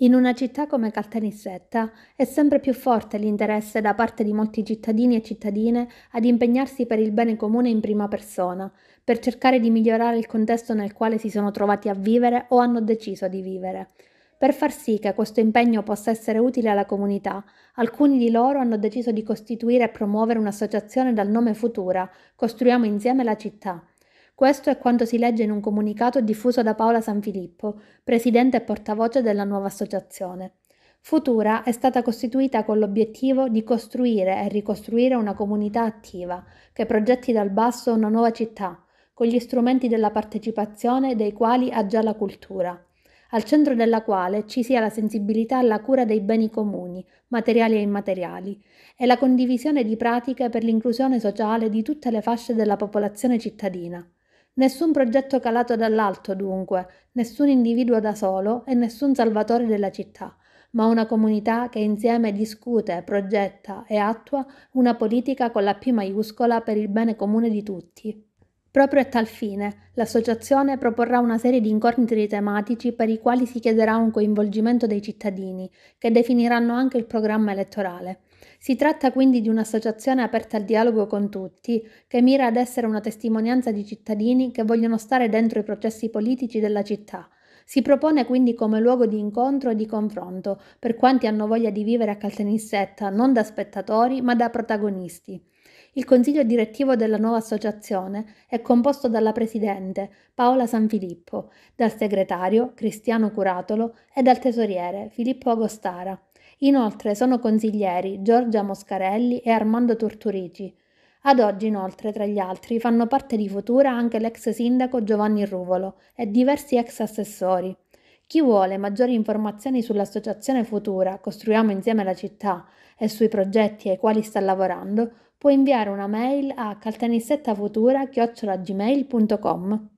In una città come Caltanissetta è sempre più forte l'interesse da parte di molti cittadini e cittadine ad impegnarsi per il bene comune in prima persona, per cercare di migliorare il contesto nel quale si sono trovati a vivere o hanno deciso di vivere. Per far sì che questo impegno possa essere utile alla comunità, alcuni di loro hanno deciso di costituire e promuovere un'associazione dal nome Futura, Costruiamo insieme la città questo è quanto si legge in un comunicato diffuso da Paola Sanfilippo, presidente e portavoce della nuova associazione. Futura è stata costituita con l'obiettivo di costruire e ricostruire una comunità attiva che progetti dal basso una nuova città, con gli strumenti della partecipazione dei quali ha già la cultura, al centro della quale ci sia la sensibilità alla cura dei beni comuni, materiali e immateriali, e la condivisione di pratiche per l'inclusione sociale di tutte le fasce della popolazione cittadina. Nessun progetto calato dall'alto, dunque, nessun individuo da solo e nessun salvatore della città, ma una comunità che insieme discute, progetta e attua una politica con la P maiuscola per il bene comune di tutti. Proprio a tal fine, l'associazione proporrà una serie di incontri tematici per i quali si chiederà un coinvolgimento dei cittadini, che definiranno anche il programma elettorale. Si tratta quindi di un'associazione aperta al dialogo con tutti, che mira ad essere una testimonianza di cittadini che vogliono stare dentro i processi politici della città. Si propone quindi come luogo di incontro e di confronto per quanti hanno voglia di vivere a Caltanissetta non da spettatori ma da protagonisti. Il consiglio direttivo della nuova associazione è composto dalla presidente Paola Sanfilippo, dal segretario Cristiano Curatolo e dal tesoriere Filippo Agostara. Inoltre sono consiglieri Giorgia Moscarelli e Armando Torturici. Ad oggi inoltre, tra gli altri, fanno parte di Futura anche l'ex sindaco Giovanni Ruvolo e diversi ex assessori. Chi vuole maggiori informazioni sull'associazione Futura Costruiamo insieme la città e sui progetti ai quali sta lavorando puoi inviare una mail a caltanissetta caltanissettavotura.gmail.com